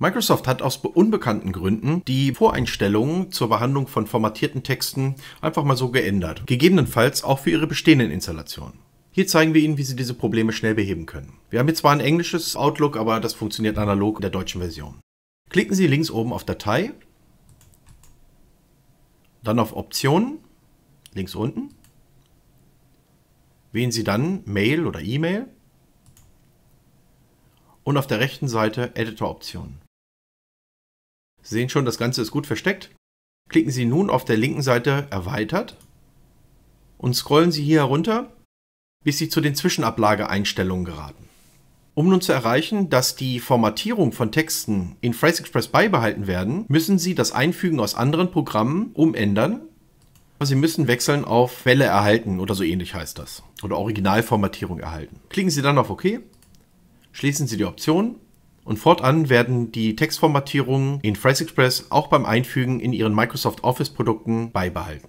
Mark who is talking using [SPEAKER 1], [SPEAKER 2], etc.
[SPEAKER 1] Microsoft hat aus unbekannten Gründen die Voreinstellungen zur Behandlung von formatierten Texten einfach mal so geändert, gegebenenfalls auch für ihre bestehenden Installationen. Hier zeigen wir Ihnen, wie Sie diese Probleme schnell beheben können. Wir haben jetzt zwar ein englisches Outlook, aber das funktioniert analog in der deutschen Version. Klicken Sie links oben auf Datei, dann auf Optionen, links unten, wählen Sie dann Mail oder E-Mail und auf der rechten Seite Editor-Optionen. Sie sehen schon, das Ganze ist gut versteckt. Klicken Sie nun auf der linken Seite Erweitert und scrollen Sie hier herunter, bis Sie zu den Zwischenablageeinstellungen geraten. Um nun zu erreichen, dass die Formatierung von Texten in Phrase Express beibehalten werden, müssen Sie das Einfügen aus anderen Programmen umändern. Sie müssen wechseln auf Welle erhalten oder so ähnlich heißt das. Oder Originalformatierung erhalten. Klicken Sie dann auf OK, schließen Sie die Option und fortan werden die Textformatierungen in PhraseExpress auch beim Einfügen in ihren Microsoft Office Produkten beibehalten